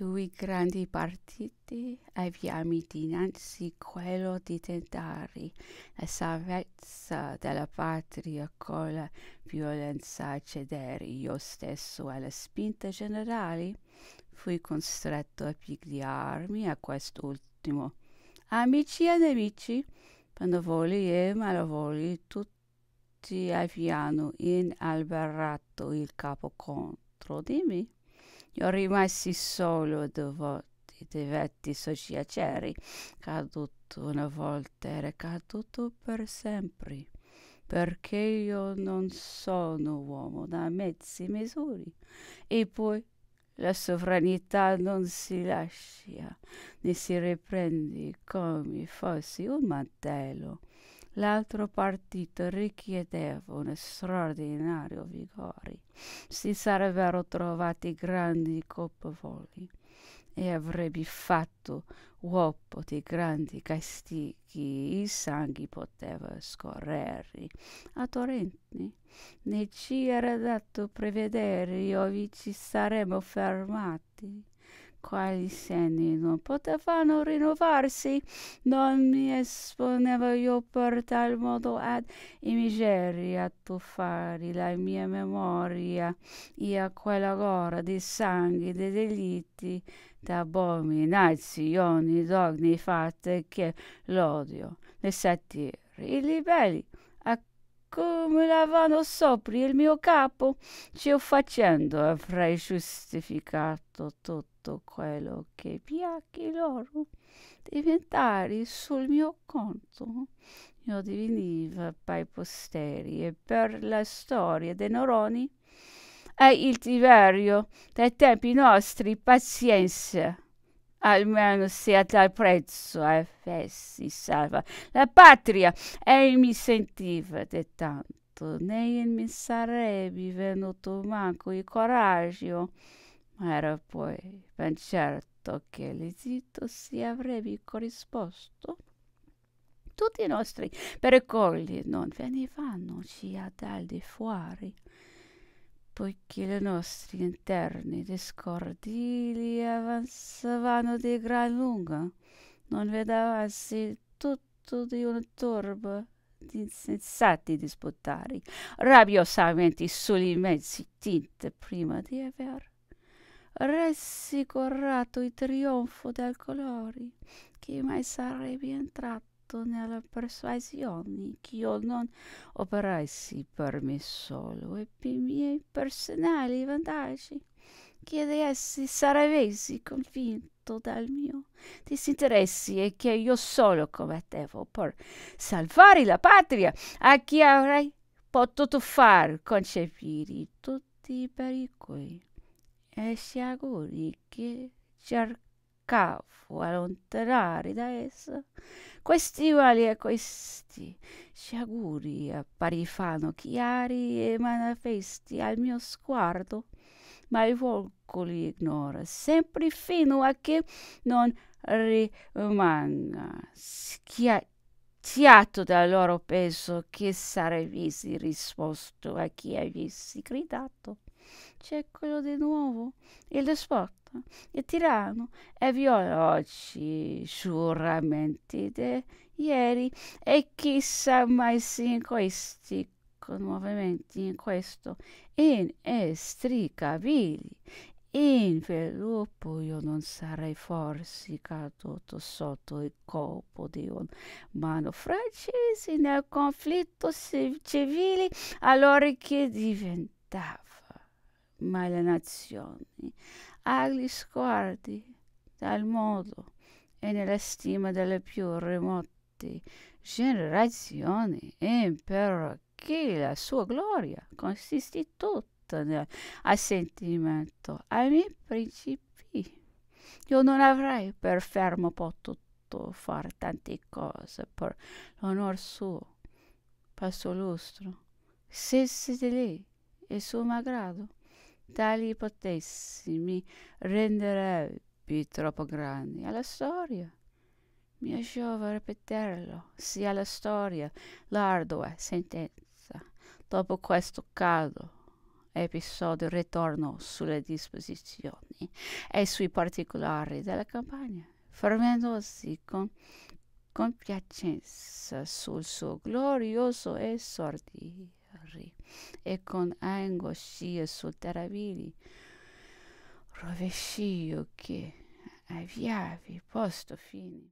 Due grandi partiti abbiamo dinanzi quello di tentare la salvezza della patria con la violenza a cedere io stesso alle spinte generali. Fui costretto a pigliarmi a quest'ultimo. Amici e nemici, benevoli e malevoli, tutti avviano in alberato il capo contro di me. Io rimasi solo due volte dei vecchi soggiaceri, caduto una volta e caduto per sempre, perché io non sono uomo da mezzi misuri. E poi la sovranità non si lascia, né si riprende come fossi un mantello L'altro partito richiedeva uno straordinario vigore. Si sarebbero trovati grandi colpevoli e avrebbe fatto uopo di grandi castighi. Il sangue poteva scorrere a torrenti. Né ci era dato prevedere, ove ci saremmo fermati quali segni non potevano rinnovarsi, non mi esponevo io per tal modo ad i miseri tuffare la mia memoria e a quella gora di sangue di delitti d'abominazioni d'ogni fatte che l'odio, le satire, i libelli accumulavano sopra il mio capo, ciò facendo avrei giustificato tutto tutto quello che piace loro diventare sul mio conto. Io diveniva per i posteri e per la storia dei Noroni e il Tiberio dei tempi nostri pazienza. Almeno se a tal prezzo avessi salva la patria e mi sentiva di tanto, né mi sarebbe venuto manco il coraggio era poi ben certo che l'esito si avrebbe corrisposto. Tutti i nostri pericoli non venivamoci a dal di fuori, poiché i nostri interni discordili avanzavano di gran lunga, non vedavasi tutto di una turba di insensati disputari, rabbiosamente sulle immensi tinte prima di aver ressi corrato il trionfo del colori, che mai sarebbe entrato nella persuasione che io non operassi per me solo e per i miei personali vantaggi, che di essi sarevesi convinto dal mio disinteresse e che io solo combattevo per salvare la patria a chi avrei potuto far concepire tutti i pericoli e si auguri che cercavo allontanare da essa questi mali e questi si auguri apparivano chiari e manifesti al mio sguardo ma il volco li ignora sempre fino a che non rimanga schiacciato dal loro peso che sarei risposto a chi avessi gridato c'è quello di nuovo. Il sport, il tirano, e viola oggi su rammenti de ieri. E chissà mai se in questi movimenti, in questo, in estricabili. In sviluppo io non sarei forse caduto sotto il colpo di un mano francese nel conflitto civile allora che diventava ma le nazioni, agli sguardi dal modo e nella stima delle più remote generazioni, e perché la sua gloria consiste tutta nel nell'assentimento ai miei principi. Io non avrei per fermo potuto fare tante cose per l'onor suo, per suo lustro, se siete lì e suo malgrado tali potessimi renderebbe troppo grandi alla storia. Mi lasciava ripeterlo, sia alla storia, l'ardua sentenza. Dopo questo caldo episodio ritorno sulle disposizioni e sui particolari della campagna, fermandosi con compiacenza sul suo glorioso esordio torri e con angoscia sottravili rovescio che avevi posto fine